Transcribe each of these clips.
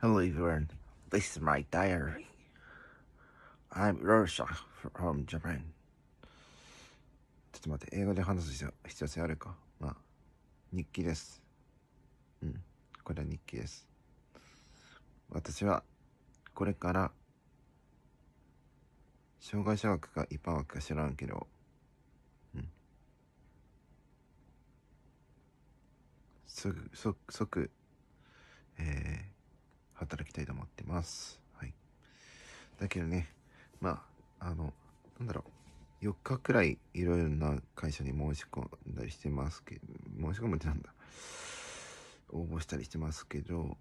Hello everyone, this is my diary. I'm r o s i a from Japan. ちょっと待って、英語で話す必要性あるかまあ、日記です。うん、これは日記です。私は、これから、障害者枠か一般枠か知らんけど、うん。すぐ、そ、即、働きたいと思ってます。はい。だけどね、まあ、あの、なんだろう。4日くらいいろいろな会社に申し込んだりしてますけど、申し込むってなんだ。応募したりしてますけど、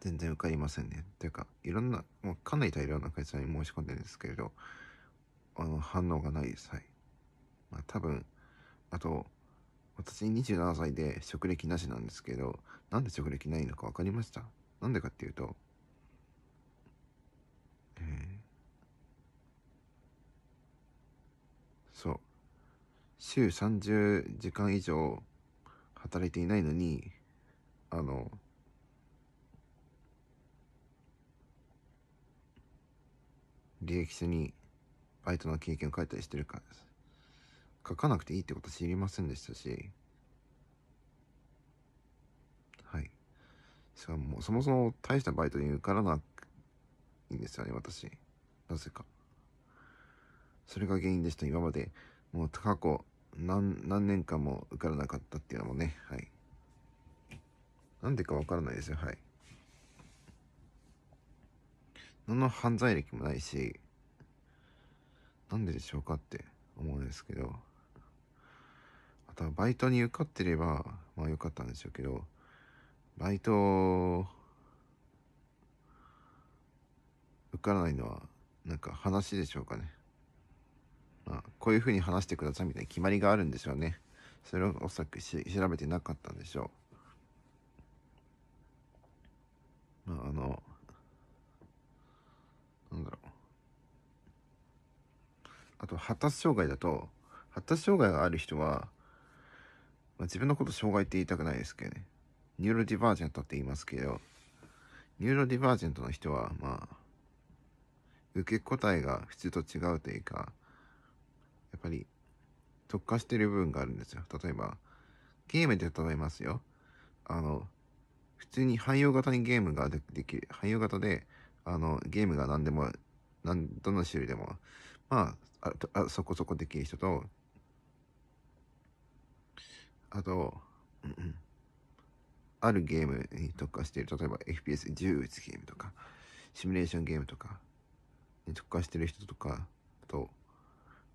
全然受かりませんね。というか、いろんな、もうかなり大量な会社に申し込んでるんですけれど、あの、反応がないです。はい。まあ多分、あと、私27歳で職歴なしなんですけど、なんで職歴ないのか分かりましたなんでかっていうと、えー、そう。週30時間以上働いていないのに、あの、履歴書にバイトの経験を書いたりしてるからです。書かなくていいってこと知りませんでしたし、はい。しかも、そもそも大したバイトに受からないんですよね、私。なぜか。それが原因でした、今まで。もう過去何、何年間も受からなかったっていうのもね、はい。なんでかわからないですよ、はい。何の犯罪歴もないし、なんででしょうかって思うんですけど。多分バイトに受かってれば、まあよかったんでしょうけど、バイト、受からないのは、なんか話でしょうかね。まあ、こういうふうに話してくださいみたいな決まりがあるんでしょうね。それをおそらくし調べてなかったんでしょう。まあ、あの、なんだろう。あと、発達障害だと、発達障害がある人は、まあ、自分のこと障害って言いたくないですけどね。ニューロディバージェントって言いますけど、ニューロディバージェントの人は、まあ、受け答えが普通と違うというか、やっぱり特化してる部分があるんですよ。例えば、ゲームで例えますよ。あの、普通に汎用型にゲームができる。汎用型で、あの、ゲームが何でも、何どの種類でも、まあ、あそこそこできる人と、あと、うんうん、あるゲームに特化している、例えば FPS 銃撃つゲームとか、シミュレーションゲームとかに特化してる人とかと、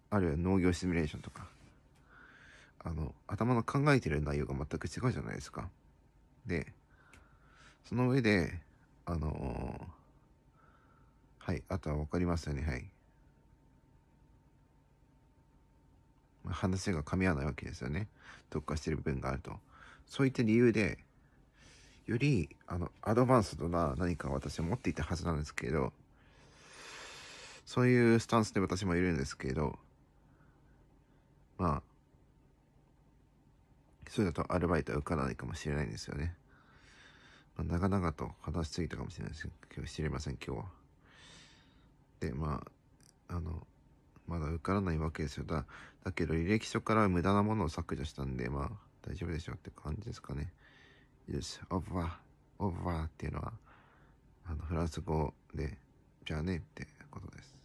あるいは農業シミュレーションとか、あの、頭の考えてる内容が全く違うじゃないですか。で、その上で、あのー、はい、あとは分かりますよね、はい。話が噛み合わないわけですよね。特化してる部分があると。そういった理由で、より、あの、アドバンスドな何かを私は持っていたはずなんですけど、そういうスタンスで私もいるんですけど、まあ、それだとアルバイトは受からないかもしれないんですよね。まあ、長々と話しすぎたかもしれないですけど、知りません、今日は。で、まあ、あの、受からないわけですよ。だ、だけど履歴書から無駄なものを削除したんで、まあ、大丈夫でしょうって感じですかね。よし、オフ v ー、オ o v ーっていうのは、あの、フランス語で、じゃあねってことです。